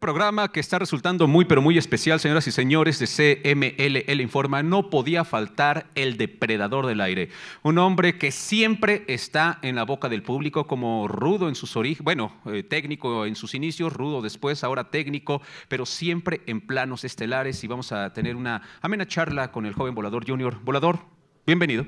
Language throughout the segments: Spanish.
Programa que está resultando muy, pero muy especial, señoras y señores, de CMLL Informa. No podía faltar el depredador del aire. Un hombre que siempre está en la boca del público como rudo en sus orígenes, bueno, eh, técnico en sus inicios, rudo después, ahora técnico, pero siempre en planos estelares. Y vamos a tener una amena charla con el joven Volador Junior. Volador, bienvenido.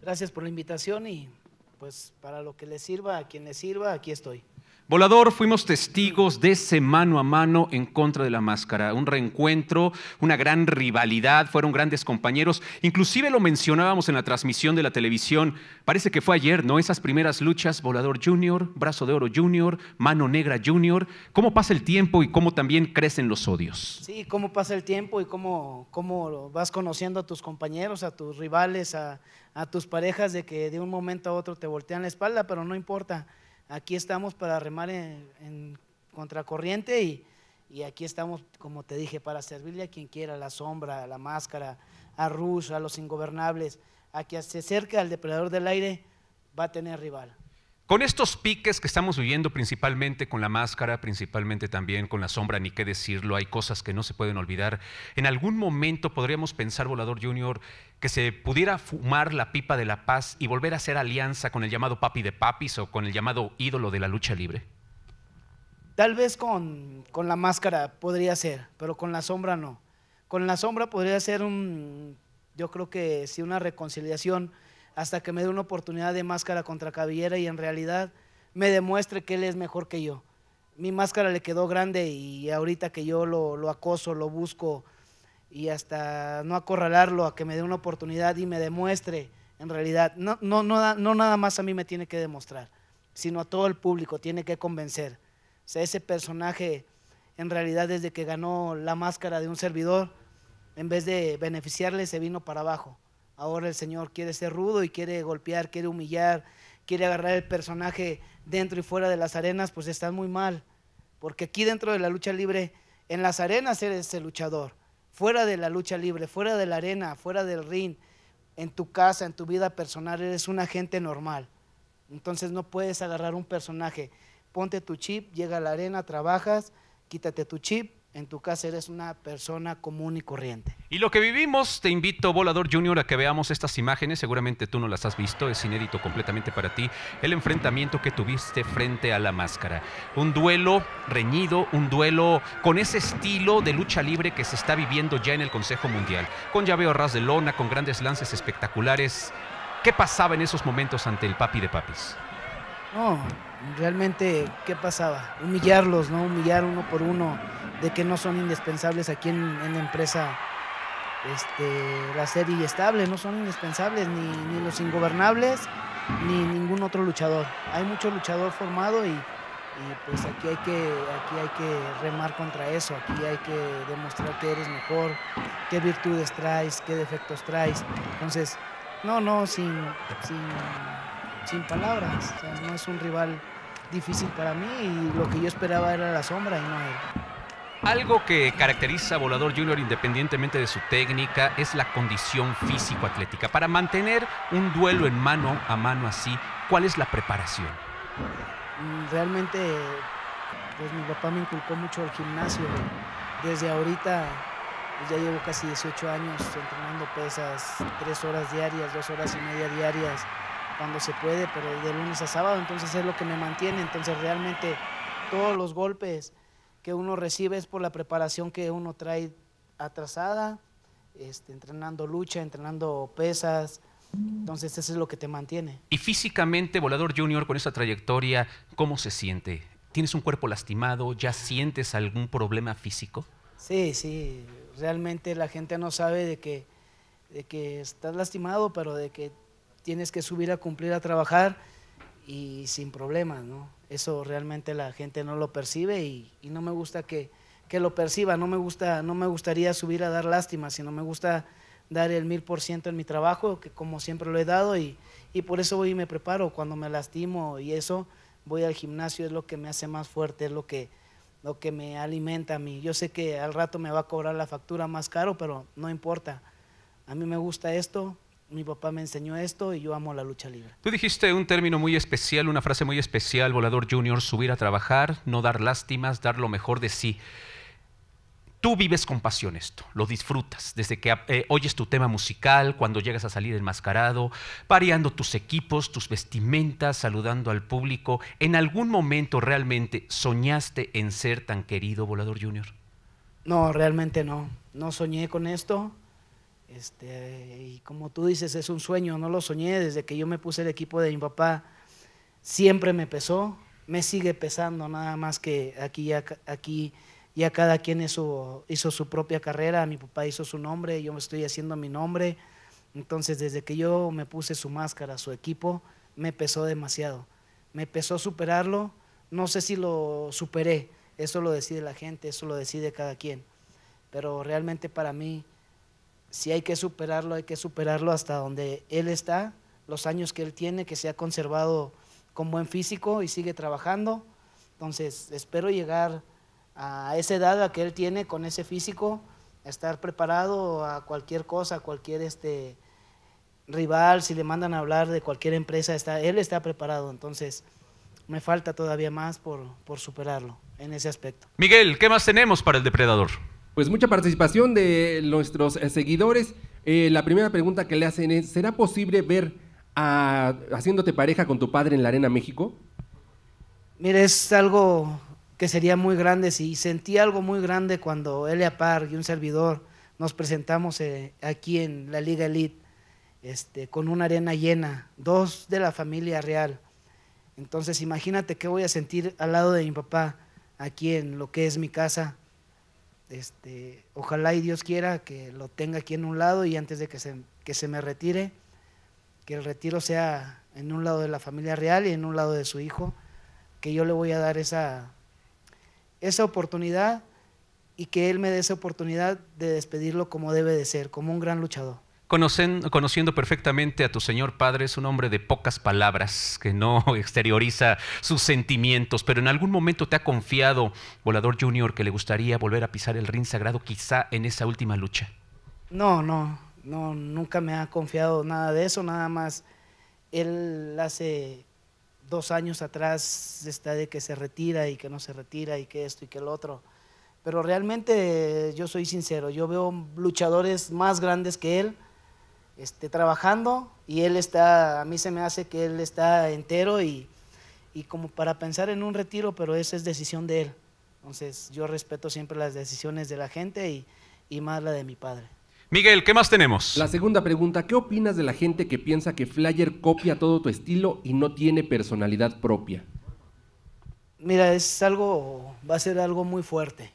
Gracias por la invitación y pues para lo que le sirva, a quien le sirva, aquí estoy. Volador, fuimos testigos de ese mano a mano en contra de la máscara, un reencuentro, una gran rivalidad, fueron grandes compañeros, inclusive lo mencionábamos en la transmisión de la televisión, parece que fue ayer, ¿no? Esas primeras luchas, Volador Junior, Brazo de Oro Junior, Mano Negra Junior, ¿cómo pasa el tiempo y cómo también crecen los odios? Sí, cómo pasa el tiempo y cómo, cómo vas conociendo a tus compañeros, a tus rivales, a tus parejas, de que de un momento a otro te voltean la espalda, pero no importa aquí estamos para remar en, contracorriente y, aquí estamos, como te dije, para servirle a quien quiera, a la sombra, a la máscara, a Rush, a los ingobernables, a quien se acerca al depredador del aire, va a tener rival. Con estos piques que estamos viviendo principalmente con la máscara, principalmente también con la sombra, ni qué decirlo, hay cosas que no se pueden olvidar. En algún momento podríamos pensar, Volador Junior, que se pudiera fumar la pipa de la paz y volver a hacer alianza con el llamado papi de papis o con el llamado ídolo de la lucha libre. Tal vez con, con la máscara podría ser, pero con la sombra no. Con la sombra podría ser un, yo creo que sí, una reconciliación hasta que me dé una oportunidad de máscara contra cabellera y en realidad me demuestre que él es mejor que yo. Mi máscara le quedó grande y ahorita que yo lo, acoso, lo busco y hasta no acorralarlo, a que me dé una oportunidad y me demuestre en realidad, no, nada más a mí me tiene que demostrar, sino a todo el público tiene que convencer. ese personaje en realidad desde que ganó la máscara de un servidor, en vez de beneficiarle, se vino para abajo. Ahora el Señor quiere ser rudo y quiere golpear, quiere humillar, quiere agarrar el personaje dentro y fuera de las arenas, pues están muy mal. Porque aquí dentro de la lucha libre, en las arenas eres el luchador. Fuera de la lucha libre, fuera de la arena, fuera del ring, en tu casa, en tu vida personal, eres un agente normal. Entonces no puedes agarrar un personaje. Ponte tu chip, llega a la arena, trabajas, quítate tu chip, en tu casa eres una persona común y corriente. Y lo que vivimos, te invito, Volador Junior, a que veamos estas imágenes. Seguramente tú no las has visto, es inédito completamente para ti. El enfrentamiento que tuviste frente a la máscara. Un duelo reñido, un duelo con ese estilo de lucha libre que se está viviendo ya en el Consejo Mundial. Con llaveo ras de lona, con grandes lances espectaculares. ¿Qué pasaba en esos momentos ante el papi de papis? No, realmente, ¿qué pasaba? Humillarlos, ¿no? Humillar uno por uno de que no son indispensables aquí en, la empresa este, la serie estable, no son indispensables ni, los ingobernables ni ningún otro luchador. Hay mucho luchador formado y, pues aquí hay, que, aquí hay que remar contra eso, aquí hay que demostrar que eres mejor, qué virtudes traes, qué defectos traes. Entonces, no, no, sin, sin, palabras, no es un rival difícil para mí y lo que yo esperaba era la sombra y no algo que caracteriza a Volador Junior independientemente de su técnica es la condición físico-atlética. Para mantener un duelo en mano a mano así, ¿cuál es la preparación? Mm, realmente, pues mi papá me inculcó mucho el gimnasio. Desde ahorita pues, ya llevo casi 18 años entrenando pesas, tres horas diarias, dos horas y media diarias, cuando se puede, pero de lunes a sábado, entonces es lo que me mantiene. Entonces realmente todos los golpes que uno recibe es por la preparación que uno trae atrasada, este, entrenando lucha, entrenando pesas. Entonces, eso es lo que te mantiene. Y físicamente, Volador Junior, con esa trayectoria, ¿cómo se siente? ¿Tienes un cuerpo lastimado? ¿Ya sientes algún problema físico? Sí, sí. Realmente la gente no sabe de que, de que estás lastimado, pero de que tienes que subir a cumplir, a trabajar y sin problemas, ¿no? Eso realmente la gente no lo percibe y, no me gusta que, que, lo perciba, no me, gusta, no me gustaría subir a dar lástima, sino me gusta dar el mil por ciento en mi trabajo, que como siempre lo he dado y, y por eso voy y me preparo cuando me lastimo y eso, voy al gimnasio, es lo que me hace más fuerte, es lo que, lo que me alimenta a mí. Yo sé que al rato me va a cobrar la factura más caro, pero no importa. A mí me gusta esto, mi papá me enseñó esto y yo amo la lucha libre. Tú dijiste un término muy especial, una frase muy especial, Volador Junior, subir a trabajar, no dar lástimas, dar lo mejor de sí. Tú vives con pasión esto, lo disfrutas, desde que eh, oyes tu tema musical, cuando llegas a salir enmascarado, pareando tus equipos, tus vestimentas, saludando al público. ¿En algún momento realmente soñaste en ser tan querido Volador Junior? No, realmente no. No soñé con esto este, y como tú dices, es un sueño, no lo soñé desde que yo me puse el equipo de mi papá. Siempre me pesó, me sigue pesando, nada más que aquí ya, aquí ya cada quien hizo, su propia carrera, mi papá hizo su nombre, yo me estoy haciendo mi nombre. Entonces, desde que yo me puse su máscara, su equipo, me pesó demasiado. Me pesó superarlo, no sé si lo superé, eso lo decide la gente, eso lo decide cada quien. Pero realmente para mí si hay que superarlo, hay que superarlo hasta donde él está, los años que él tiene, que se ha conservado con buen físico y sigue trabajando. Entonces, espero llegar a esa edad que él tiene con ese físico, estar preparado a cualquier cosa, a cualquier este rival, si le mandan a hablar de cualquier empresa, él está preparado. Entonces, me falta todavía más por superarlo en ese aspecto. Miguel, ¿qué más tenemos para el depredador? Pues mucha participación de nuestros eh, seguidores. Eh, la primera pregunta que le hacen es, ¿será posible ver a, haciéndote pareja con tu padre en la Arena México? Mira, es algo que sería muy grande, sí. Sentí algo muy grande cuando Elia par y un servidor nos presentamos eh, aquí en la Liga Elite este, con una arena llena, dos de la familia real. Entonces imagínate qué voy a sentir al lado de mi papá aquí en lo que es mi casa este, ojalá y Dios quiera que lo tenga aquí en un lado y antes de que se, que se me retire, que el retiro sea en un lado de la familia real y en un lado de su hijo, que yo le voy a dar esa, esa oportunidad y que él me dé esa oportunidad de despedirlo como debe de ser, como un gran luchador conociendo perfectamente a tu Señor Padre, es un hombre de pocas palabras, que no exterioriza sus sentimientos, pero en algún momento te ha confiado, Volador Junior, que le gustaría volver a pisar el ring sagrado, quizá en esa última lucha. No, no, no, nunca me ha confiado nada de eso, nada más. Él hace dos años atrás está de que se retira y que no se retira y que esto y que el otro. Pero realmente yo soy sincero, yo veo luchadores más grandes que él, esté trabajando y él está, a mí se me hace que él está entero y, como para pensar en un retiro, pero esa es decisión de él. Entonces yo respeto siempre las decisiones de la gente y, y más la de mi padre. Miguel, ¿qué más tenemos? La segunda pregunta, ¿qué opinas de la gente que piensa que Flyer copia todo tu estilo y no tiene personalidad propia? Mira, es algo, va a ser algo muy fuerte.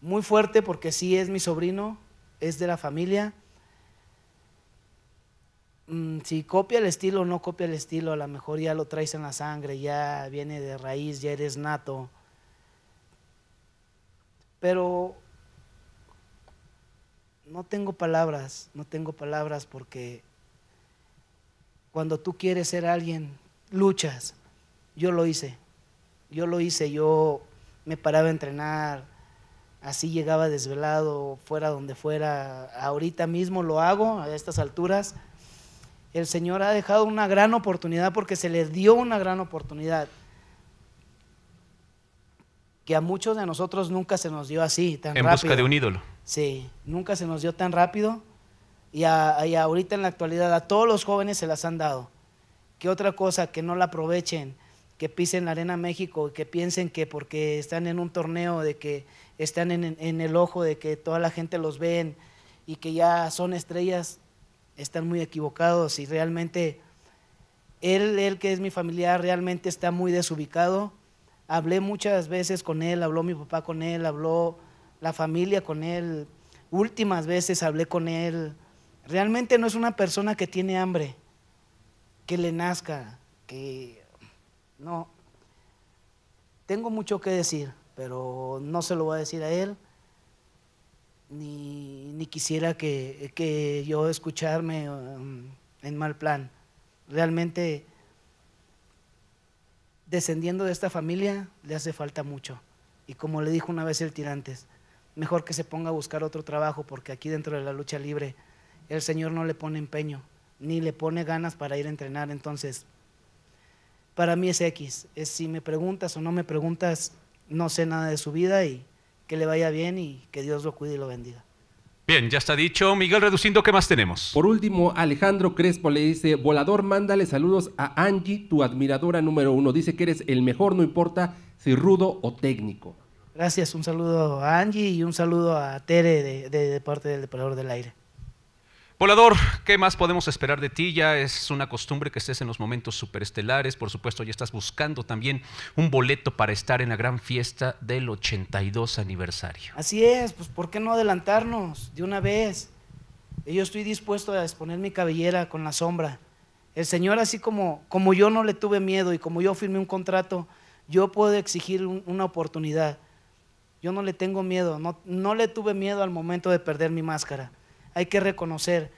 Muy fuerte porque sí es mi sobrino, es de la familia Mm, si copia el estilo o no copia el estilo, a lo mejor ya lo traes en la sangre, ya viene de raíz, ya eres nato. Pero no tengo palabras, no tengo palabras porque cuando tú quieres ser alguien, luchas. Yo lo hice, yo lo hice, yo me paraba a entrenar, así llegaba desvelado, fuera donde fuera. Ahorita mismo lo hago a estas alturas el Señor ha dejado una gran oportunidad porque se les dio una gran oportunidad que a muchos de nosotros nunca se nos dio así, tan en rápido. En busca de un ídolo. Sí, nunca se nos dio tan rápido y, a, ahorita en la actualidad a todos los jóvenes se las han dado. ¿Qué otra cosa que no la aprovechen, que pisen la arena México y que piensen que porque están en un torneo, de que están en, en el ojo, de que toda la gente los ven y que ya son estrellas, están muy equivocados y realmente él, él que es mi familiar, realmente está muy desubicado. Hablé muchas veces con él, habló mi papá con él, habló la familia con él, últimas veces hablé con él. Realmente no es una persona que tiene hambre, que le nazca, que no. Tengo mucho que decir, pero no se lo voy a decir a él ni, quisiera que, yo escucharme um, en mal plan. Realmente, descendiendo de esta familia, le hace falta mucho. Y como le dijo una vez el Tirantes, mejor que se ponga a buscar otro trabajo, porque aquí dentro de la lucha libre, el Señor no le pone empeño, ni le pone ganas para ir a entrenar. Entonces, para mí es X. Es si me preguntas o no me preguntas, no sé nada de su vida y que le vaya bien y que Dios lo cuide y lo bendiga. Bien, ya está dicho. Miguel reduciendo, ¿qué más tenemos? Por último, Alejandro Crespo le dice, volador, mándale saludos a Angie, tu admiradora número uno. Dice que eres el mejor, no importa si rudo o técnico. Gracias, un saludo a Angie y un saludo a Tere de, de parte del Depredador del Aire. Volador, ¿qué más podemos esperar de ti? Ya es una costumbre que estés en los momentos superestelares. Por supuesto, ya estás buscando también un boleto para estar en la gran fiesta del 82 aniversario. Así es, pues ¿por qué no adelantarnos de una vez? Yo estoy dispuesto a exponer mi cabellera con la sombra. El Señor, así como, como yo no le tuve miedo y como yo firmé un contrato, yo puedo exigir una oportunidad. Yo no le tengo miedo, no le tuve miedo al momento de perder mi máscara hay que reconocer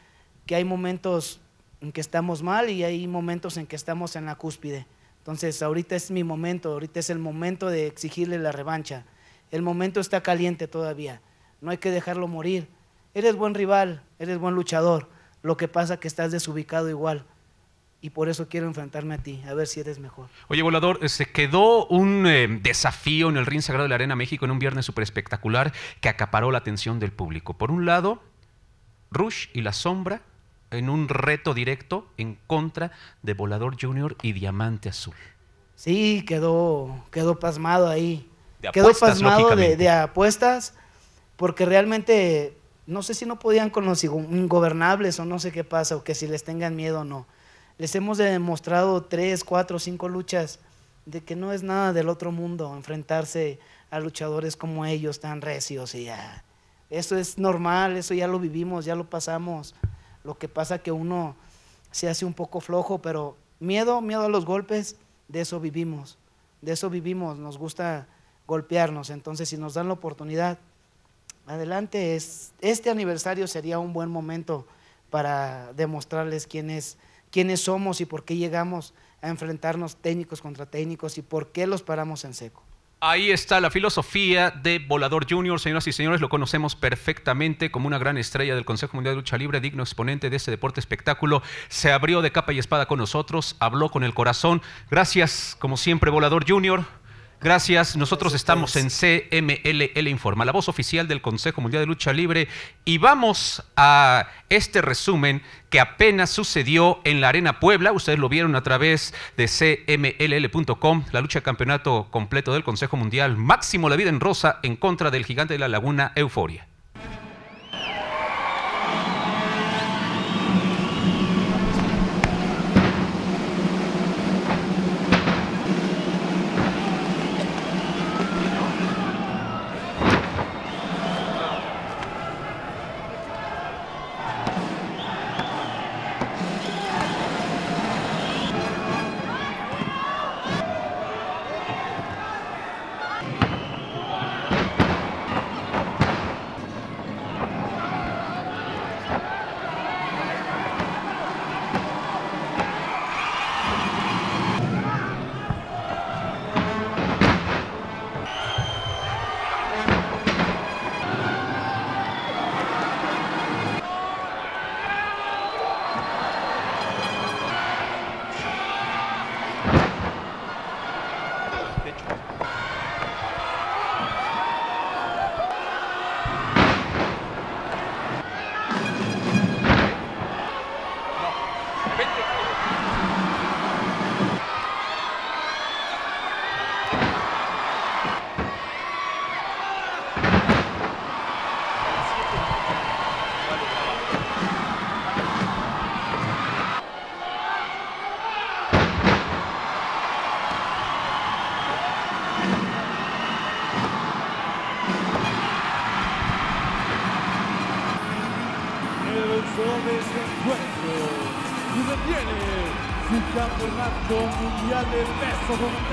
que hay momentos en que estamos mal y hay momentos en que estamos en la cúspide. Entonces, ahorita es mi momento, ahorita es el momento de exigirle la revancha. El momento está caliente todavía, no hay que dejarlo morir. Eres buen rival, eres buen luchador, lo que pasa que estás desubicado igual. Y por eso quiero enfrentarme a ti, a ver si eres mejor. Oye, Volador, eh, se quedó un eh, desafío en el Ring Sagrado de la Arena México en un viernes súper espectacular que acaparó la atención del público. Por un lado, Rush y La Sombra en un reto directo en contra de Volador Junior y Diamante Azul. Sí, quedó, quedó pasmado ahí. quedó pasmado de, de, apuestas, porque realmente no sé si no podían con los ingobernables o no sé qué pasa, o que si les tengan miedo o no. Les hemos demostrado tres, cuatro, cinco luchas de que no es nada del otro mundo enfrentarse a luchadores como ellos, tan recios y ya eso es normal, eso ya lo vivimos, ya lo pasamos. Lo que pasa que uno se hace un poco flojo, pero miedo, miedo a los golpes, de eso vivimos. De eso vivimos, nos gusta golpearnos. Entonces, si nos dan la oportunidad, adelante, este aniversario sería un buen momento para demostrarles quiénes somos y por qué llegamos a enfrentarnos técnicos contra técnicos y por qué los paramos en seco. Ahí está la filosofía de Volador Junior, señoras y señores, lo conocemos perfectamente como una gran estrella del Consejo Mundial de Lucha Libre, digno exponente de este deporte espectáculo. Se abrió de capa y espada con nosotros, habló con el corazón. Gracias, como siempre, Volador Junior. Gracias. Nosotros estamos en CMLL Informa, la voz oficial del Consejo Mundial de Lucha Libre. Y vamos a este resumen que apenas sucedió en la Arena Puebla. Ustedes lo vieron a través de cmll.com, la lucha campeonato completo del Consejo Mundial. Máximo la vida en rosa en contra del gigante de la laguna Euforia. agli spesso con